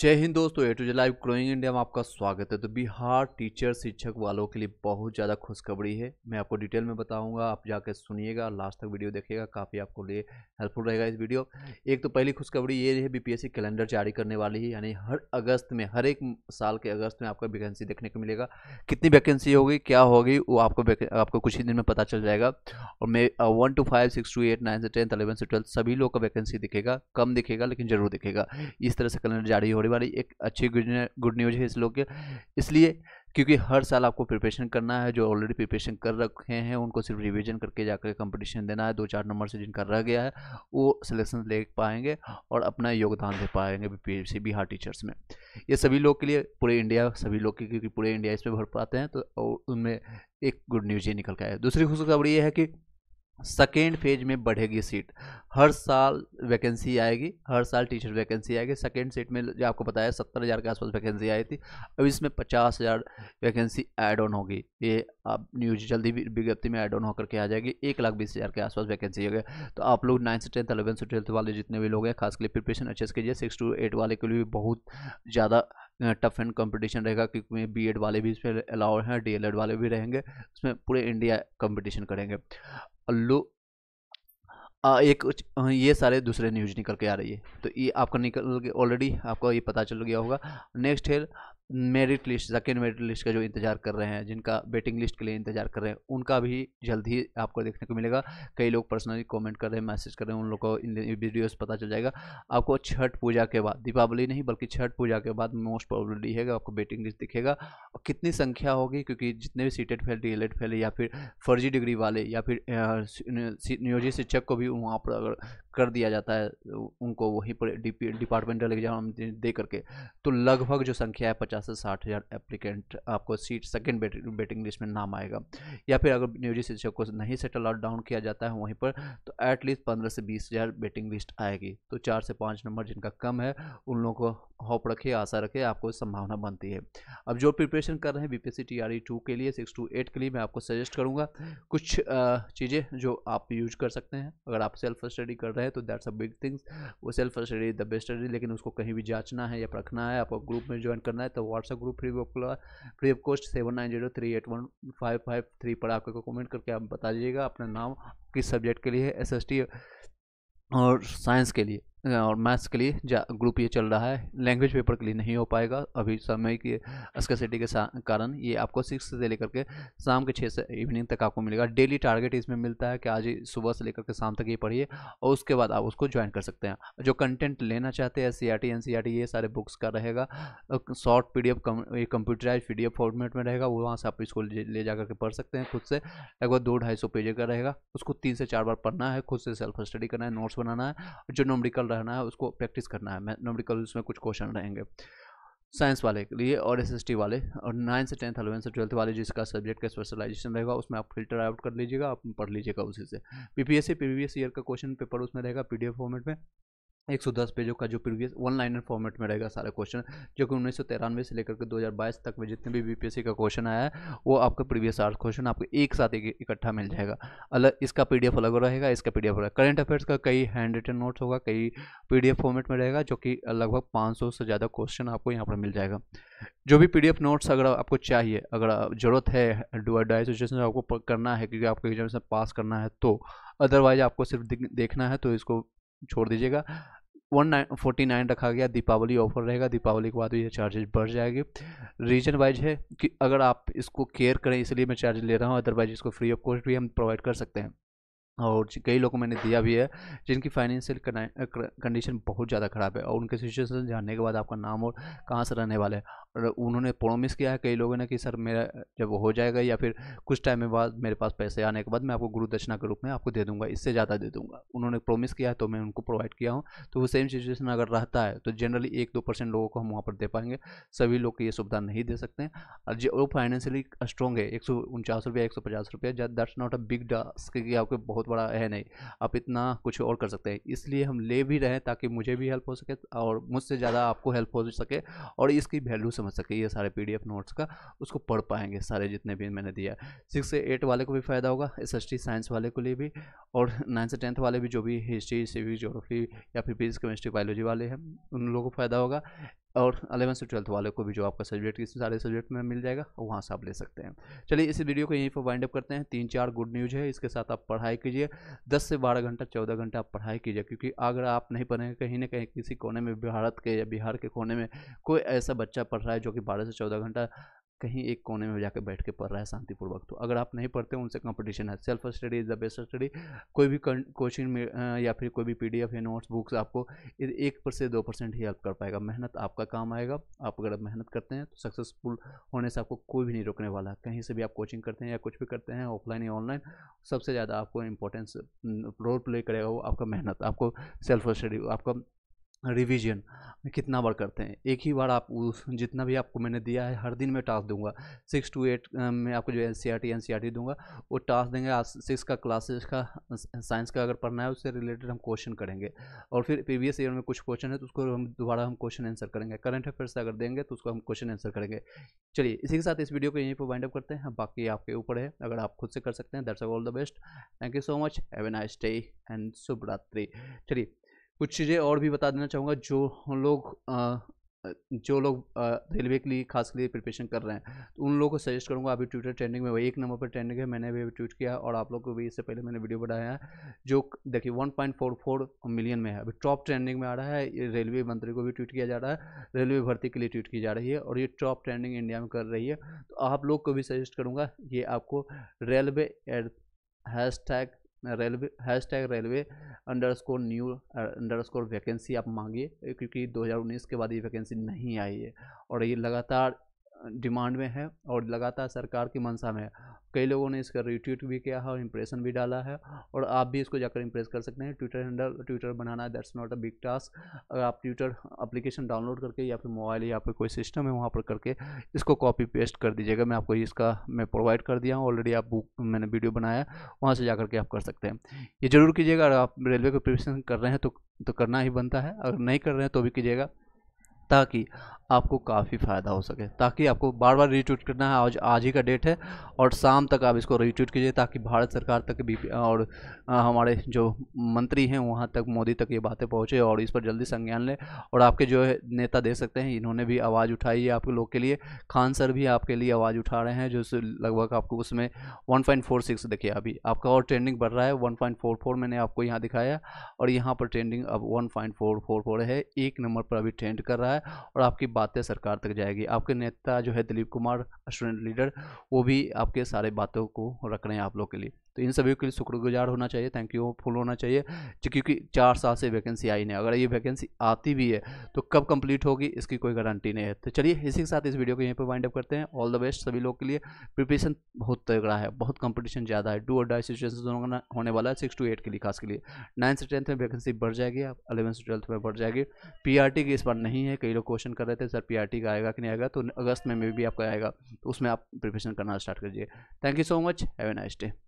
जय हिंद दोस्तों A to Z live growing India में आपका स्वागत है तो बिहार टीचर शिक्षक वालों के लिए बहुत ज़्यादा खुशखबरी है मैं आपको डिटेल में बताऊंगा आप जाकर सुनिएगा लास्ट तक वीडियो देखिएगा काफ़ी आपको लिए हेल्पफुल रहेगा इस वीडियो एक तो पहली खुशखबरी ये है बीपीएससी कैलेंडर जारी करने वाली है यानी हर अगस्त में हर एक साल के अगस्त में आपका वैकेंसी देखने को मिलेगा कितनी वैकेंसी होगी क्या होगी वो आपको आपको कुछ ही दिन में पता चल जाएगा और मैं one two five six two eight nine से टेंथ अलेवन से ट्वेल्थ सभी लोग का वैकेंसी दिखेगा कम दिखेगा लेकिन जरूर दिखेगा इस तरह से कैलेंडर जारी होने वाली एक अच्छी गुड न्यूज है इस लोग के इसलिए क्योंकि हर साल आपको प्रिपरेशन करना है जो ऑलरेडी प्रिपरेशन कर रखे हैं उनको सिर्फ रिवीजन करके जाकर कंपटीशन देना है दो चार नंबर से जिनका रह गया है वो सिलेक्शन ले पाएंगे और अपना योगदान दे पाएंगे सी बिहार टीचर्स में ये सभी लोग के लिए पूरे इंडिया सभी लोग के क्योंकि पूरे इंडिया इसमें भर पाते हैं तो उनमें एक गुड न्यूज़ ये निकल गया है दूसरी खुशखबरी ये है कि सेकेंड फेज में बढ़ेगी सीट हर साल वैकेंसी आएगी हर साल टीचर वैकेंसी आएगी सेकेंड सीट में जो आपको बताया सत्तर हज़ार के आसपास वैकेंसी आई थी अब इसमें पचास हज़ार वैकेंसी ऐड ऑन होगी ये आप न्यूज जल्दी विज्ञप्ति में ऐड ऑन होकर के आ जाएगी एक लाख बीस हज़ार के आसपास वैकेंसी हो गया तो आप लोग नाइन्थ से टेंथ अलेवेंथ से ट्वेल्थ वाले जितने भी लोग हैं खास के लिए प्रिपरेशन अच्छे से कीजिए सिक्स टू एट वाले के लिए भी बहुत ज़्यादा टफ एंड कंपटीशन रहेगा क्योंकि बी एड वाले भी इसमें अलाउड हैं डी वाले भी रहेंगे उसमें पूरे इंडिया कंपटीशन करेंगे लो आ, एक ये सारे दूसरे न्यूज निकल के आ रही है तो ये आपका निकल ऑलरेडी आपको ये पता चल गया होगा नेक्स्ट है मेरिट लिस्ट जाकिर मेरिट लिस्ट का जो इंतजार कर रहे हैं जिनका बेटिंग लिस्ट के लिए इंतजार कर रहे हैं उनका भी जल्द ही आपको देखने को मिलेगा कई लोग पर्सनली कमेंट कर रहे हैं मैसेज कर रहे हैं उन लोगों को इन वीडियोस पता चल जाएगा आपको छठ पूजा के बाद दीपावली नहीं बल्कि छठ पूजा के बाद मोस्ट प्रॉब्लली है आपको बेटिंग लिस्ट दिखेगा और कितनी संख्या होगी क्योंकि जितने भी सीटेड फेल डी फेल या फिर फर्जी डिग्री वाले या फिर नियोजित शिक्षक को भी वहाँ पर अगर कर दिया जाता है उनको वहीं पर डिपार्टमेंटल एग्जाम दे करके तो लगभग जो संख्या है पचास पचास से साठ हज़ार एप्लीकेंट आपको सीट सेकेंड वेटिंग लिस्ट में नाम आएगा या फिर अगर नियोजित शिक्षक को नहीं सेटल आउट डाउन किया जाता है वहीं पर तो एटलीस्ट पंद्रह से बीस हज़ार वेटिंग लिस्ट आएगी तो चार से पाँच नंबर जिनका कम है उन लोगों को होप रखे आशा रखे आपको संभावना बनती है अब जो प्रिपरेशन कर रहे हैं बी पी टीआरई टू के लिए सिक्स टू एट के लिए मैं आपको सजेस्ट करूँगा कुछ चीज़ें जो आप यूज कर सकते हैं अगर आप सेल्फ स्टडी कर रहे हैं तो दैट्स अ बिग थिंग्स वो self study the best study लेकिन उसको कहीं भी जांचना है या रखना है आपको ग्रुप में ज्वाइन करना है तो WhatsApp group free of free of cost seven nine zero three eight one five five three पर आपको कमेंट करके आप बता दीजिएगा अपना नाम किस सब्जेक्ट के लिए है एस और साइंस के लिए और मैथ्स के लिए जा ग्रुप ये चल रहा है लैंग्वेज पेपर के लिए नहीं हो पाएगा अभी समय की स्कैसिटी के कारण ये आपको सिक्स से लेकर के शाम के छः से इवनिंग तक आपको मिलेगा डेली टारगेट इसमें मिलता है कि आज सुबह से लेकर के शाम तक ये पढ़िए और उसके बाद आप उसको ज्वाइन कर सकते हैं जो कंटेंट लेना चाहते हैं सी आर e e ये सारे बुक्स का रहेगा short P D computerize P format में रहेगा वो वहाँ से आप इसको ले जा करके पढ़ सकते हैं खुद से लगभग दो ढाई सौ पेज का रहेगा उसको तीन से चार बार पढ़ना है खुद से सेल्फ स्टडी करना है नोट्स बनाना है जो नोमरिकल रहना है उसको प्रैक्टिस करना है मैथमेटिकल उसमें कुछ क्वेश्चन रहेंगे साइंस वाले के लिए और एस वाले और नाइन्थ से टेंथ अलेवन से ट्वेल्थ वाले जिसका सब्जेक्ट का स्पेशलाइजेशन रहेगा उसमें आप फिल्टर आउट कर लीजिएगा आप पढ़ लीजिएगा उसी से पी प्रीवियस ईयर का क्वेश्चन पेपर उसमें रहेगा पी फॉर्मेट में एक सौ दस पेजों का जो प्रीवियस वन लाइनर फॉर्मेट में रहेगा सारा क्वेश्चन जो कि उन्नीस सौ तिरानवे से लेकर के 2022 तक में जितने भी बीपीएससी का क्वेश्चन आया है वो आपका प्रीवियस आर्ट क्वेश्चन आपको एक साथ एक इकट्ठा मिल जाएगा अलग इसका पीडीएफ अलग रहेगा इसका पीडीएफ अलग करंट अफेयर्स का कई हैंड रिटन नोट्स होगा कई पी फॉर्मेट में रहेगा जो कि लगभग पाँच से ज़्यादा क्वेश्चन आपको यहाँ पर मिल जाएगा जो भी एफ नोट्स अगर आपको चाहिए अगर ज़रूरत है डू डाई सिचुएशन आपको करना है क्योंकि आपको एग्जाम पास करना है तो अदरवाइज आपको सिर्फ देखना है तो इसको छोड़ दीजिएगा वन नाइन फोर्टी नाइन रखा गया दीपावली ऑफर रहेगा दीपावली के बाद ये चार्जेज बढ़ जाएंगे रीजन वाइज है कि अगर आप इसको केयर करें इसलिए मैं चार्ज ले रहा हूँ अदरवाइज इसको फ्री ऑफ कॉस्ट भी हम प्रोवाइड कर सकते हैं और कई लोगों को मैंने दिया भी है जिनकी फाइनेंशियल कंडीशन बहुत ज़्यादा ख़राब है और उनके सिचुएशन जानने के बाद आपका नाम और कहाँ से रहने वाला है और उन्होंने प्रोमिस किया है कई लोगों ने कि सर मेरा जब हो जाएगा या फिर कुछ टाइम के बाद मेरे पास पैसे आने के बाद मैं आपको गुरु दक्षिणा के रूप में आपको दे दूंगा इससे ज़्यादा दे दूंगा उन्होंने प्रोमिस किया है तो मैं उनको प्रोवाइड किया हूँ तो वो सेम सिचुएशन अगर रहता है तो जनरली एक दो परसेंट लोगों को हम वहाँ पर दे पाएंगे सभी लोग की ये सुविधा नहीं दे सकते और जो फाइनेंशियली स्ट्रॉग है एक सौ उनचास रुपया एक सौ पचास रुपया that's not a big task आपके बहुत बहुत बड़ा है नहीं आप इतना कुछ और कर सकते हैं इसलिए हम ले भी रहें ताकि मुझे भी हेल्प हो सके और मुझसे ज़्यादा आपको हेल्प हो सके और इसकी वैल्यू समझ सके ये सारे पी नोट्स का उसको पढ़ पाएंगे सारे जितने भी मैंने दिया सिक्स से एट वाले को भी फ़ायदा होगा एस साइंस वाले को लिए भी और नाइन्थ से टेंथ वाले भी जो भी हिस्ट्री सिविक जोग्राफी या फिर फिजिक्स केमिस्ट्री बायोलॉजी वाले हैं उन लोगों को फ़ायदा होगा और अलेवन से ट्वेल्थ वाले को भी जो आपका सब्जेक्ट किसी सारे सब्जेक्ट में मिल जाएगा वहाँ से आप ले सकते हैं चलिए इस वीडियो को यहीं पर वाइंड अप करते हैं तीन चार गुड न्यूज़ है इसके साथ आप पढ़ाई कीजिए दस से बारह घंटा चौदह घंटा आप पढ़ाई कीजिए क्योंकि अगर आप नहीं पढ़ेंगे कहीं ना कहीं किसी कोने में भारत के या बिहार के कोने में कोई ऐसा बच्चा पढ़ रहा है जो कि बारह से चौदह घंटा कहीं एक कोने में जाकर बैठ के पढ़ रहा है शांतिपूर्वक तो अगर आप नहीं पढ़ते उनसे कंपटीशन है self study is the best study कोई भी कोचिंग में या फिर कोई भी पी या नोट्स बुक्स आपको एक पर से दो परसेंट ही हेल्प कर पाएगा मेहनत आपका काम आएगा आप अगर मेहनत करते हैं तो सक्सेसफुल होने से आपको कोई भी नहीं रोकने वाला है कहीं से भी आप कोचिंग करते हैं या कुछ भी करते हैं ऑफलाइन या ऑनलाइन सबसे ज़्यादा आपको इंपॉर्टेंस रोल प्ले करेगा वो आपका मेहनत आपको सेल्फ स्टडी आपका रिवीजन कितना बार करते हैं एक ही बार आप उस जितना भी आपको मैंने दिया है हर दिन मैं टास्क दूंगा सिक्स टू एट में आपको जो N C R T N C R T दूंगा वो टास्क देंगे आज सिक्स का क्लासेस का साइंस का अगर पढ़ना है उससे रिलेटेड हम क्वेश्चन करेंगे और फिर प्रीवियस ईयर में कुछ क्वेश्चन है तो उसको हम दोबारा हम क्वेश्चन आंसर करेंगे करंट अफेयर से अगर देंगे तो उसको हम क्वेश्चन आंसर करेंगे चलिए इसी के साथ इस वीडियो को यहीं पर वाइंड अप करते हैं बाकी आपके ऊपर है अगर आप खुद से कर सकते हैं that's all the best thank you so much have an nice day and शुभरात्रि चलिए कुछ चीज़ें और भी बता देना चाहूँगा जो लोग जो लोग रेलवे के लिए खास के लिए प्रिपरेशन कर रहे हैं तो उन लोगों को सजेस्ट करूँगा अभी ट्विटर ट्रेंडिंग में वही एक नंबर पर ट्रेंडिंग है मैंने भी ट्वीट किया और आप लोग को भी इससे पहले मैंने वीडियो बनाया है जो देखिए 1.44 मिलियन में है अभी टॉप ट्रेंडिंग में आ रहा है रेलवे मंत्री को भी ट्वीट किया जा रहा है रेलवे भर्ती के लिए ट्वीट की जा रही है और ये टॉप ट्रेंडिंग इंडिया में कर रही है तो आप लोग को भी सजेस्ट करूँगा ये आपको railway hash tag railway hash tag railway under score new under score vacancy आप मांगिए क्योंकि 2019 के बाद ये वैकेंसी नहीं आई है और ये लगातार डिमांड uh, में है और लगातार सरकार की मंशा में है कई लोगों ने इसका रिट्वीट भी किया है और इम्प्रेशन भी डाला है और आप भी इसको जाकर इंप्रेस कर सकते हैं ट्विटर हैंडल ट्विटर बनाना है that's not a big task अगर आप ट्विटर अप्लीकेशन डाउनलोड करके या फिर मोबाइल या फिर कोई सिस्टम है वहाँ पर करके इसको कॉपी पेस्ट कर दीजिएगा मैं आपको इसका मैं प्रोवाइड कर दिया हूँ ऑलरेडी आप बुक मैंने वीडियो बनाया वहाँ से जा करके आप कर सकते हैं ये जरूर कीजिएगा अगर आप रेलवे को प्रिपरेशन कर रहे हैं तो तो करना ही बनता है अगर नहीं कर रहे हैं तो भी कीजिएगा ताकि आपको काफ़ी फ़ायदा हो सके ताकि आपको बार बार रिट्वीट करना है आज आज ही का डेट है और शाम तक आप इसको रिट्वीट कीजिए ताकि भारत सरकार तक भी और हमारे जो मंत्री हैं वहाँ तक मोदी तक ये बातें पहुँचे और इस पर जल्दी संज्ञान लें और आपके जो है नेता दे सकते हैं इन्होंने भी आवाज़ उठाई है आपके लोग के लिए खान सर भी आपके लिए आवाज़ उठा रहे हैं जो लगभग आपको उसमें वन देखिए अभी आपका और ट्रेंडिंग बढ़ रहा है वन मैंने आपको यहाँ दिखाया और यहाँ पर ट्रेंडिंग अब वन है एक नंबर पर अभी ट्रेंड कर रहा है है और आपकी बातें सरकार तक जाएगी आपके नेता जो है दिलीप कुमार स्टूडेंट लीडर वो भी आपके सारे बातों को रख रहे हैं आप लोग के लिए तो इन सभी के लिए शुक्रगुजार होना चाहिए थैंक यू फुल होना चाहिए क्योंकि चार साल से वैकेंसी आई नहीं अगर ये वैकेंसी आती भी है तो कब कंप्लीट होगी इसकी कोई गारंटी नहीं है तो चलिए इसी के साथ इस वीडियो को यहीं पर वाइंड अप करते हैं ऑल द बेस्ट सभी लोग के लिए प्रिपरेशन बहुत तगड़ा है बहुत कंपटीशन ज़्यादा है टू और डाई सिचुएशन होने वाला है सिक्स टू एट के लिए खास के लिए नाइन्थ से टेंथ में वैकेंसी बढ़ जाएगी अलेवन से ट्वेल्थ में बढ़ जाएगी पी की इस बार नहीं है कई लोग क्वेश्चन कर रहे थे सर पीआरटी e का आएगा कि नहीं आएगा तो अगस्त में मे भी आपका आएगा तो उसमें आप प्रिपरेशन करना स्टार्ट करिए thank you so much have a nice day